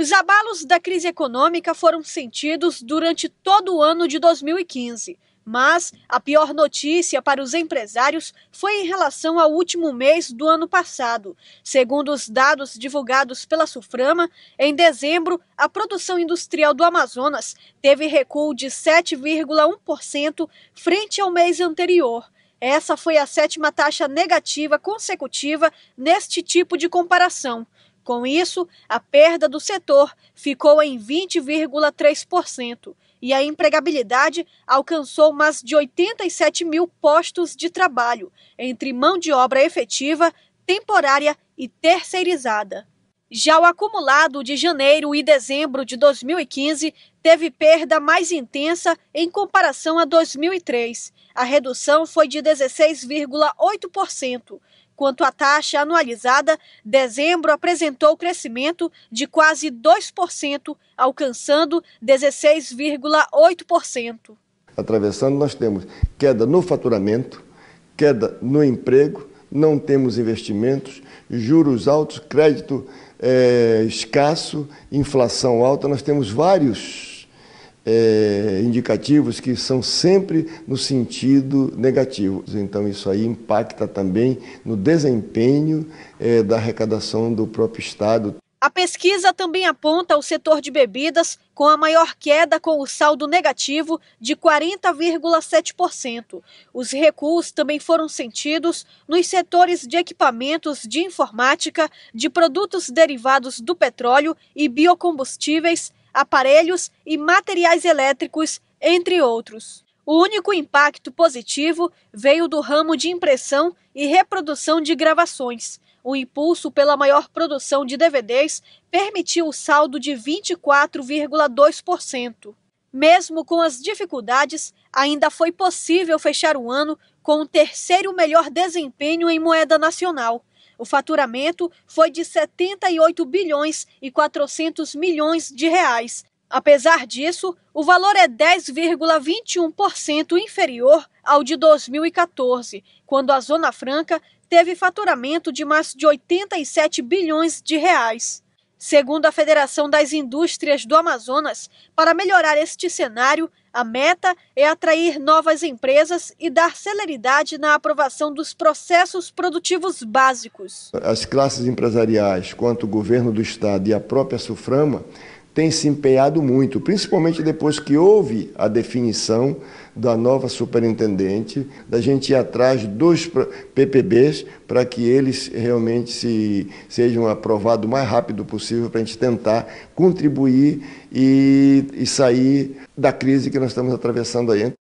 Os abalos da crise econômica foram sentidos durante todo o ano de 2015. Mas a pior notícia para os empresários foi em relação ao último mês do ano passado. Segundo os dados divulgados pela Suframa, em dezembro, a produção industrial do Amazonas teve recuo de 7,1% frente ao mês anterior. Essa foi a sétima taxa negativa consecutiva neste tipo de comparação. Com isso, a perda do setor ficou em 20,3% e a empregabilidade alcançou mais de 87 mil postos de trabalho, entre mão de obra efetiva, temporária e terceirizada. Já o acumulado de janeiro e dezembro de 2015 teve perda mais intensa em comparação a 2003. A redução foi de 16,8%. Quanto à taxa anualizada, dezembro apresentou crescimento de quase 2%, alcançando 16,8%. Atravessando, nós temos queda no faturamento, queda no emprego, não temos investimentos, juros altos, crédito é, escasso, inflação alta. Nós temos vários é, indicativos que são sempre no sentido negativo. Então, isso aí impacta também no desempenho é, da arrecadação do próprio Estado. A pesquisa também aponta o setor de bebidas com a maior queda, com o saldo negativo de 40,7%. Os recuos também foram sentidos nos setores de equipamentos de informática, de produtos derivados do petróleo e biocombustíveis aparelhos e materiais elétricos, entre outros. O único impacto positivo veio do ramo de impressão e reprodução de gravações. O impulso pela maior produção de DVDs permitiu o saldo de 24,2%. Mesmo com as dificuldades, ainda foi possível fechar o ano com o terceiro melhor desempenho em moeda nacional. O faturamento foi de 78 bilhões e 400 milhões de reais. Apesar disso, o valor é 10,21% inferior ao de 2014, quando a Zona Franca teve faturamento de mais de 87 bilhões de reais. Segundo a Federação das Indústrias do Amazonas, para melhorar este cenário, a meta é atrair novas empresas e dar celeridade na aprovação dos processos produtivos básicos. As classes empresariais, quanto o governo do estado e a própria Suframa, tem se empenhado muito, principalmente depois que houve a definição da nova superintendente, da gente ir atrás dos PPBs para que eles realmente se, sejam aprovados o mais rápido possível para a gente tentar contribuir e, e sair da crise que nós estamos atravessando aí.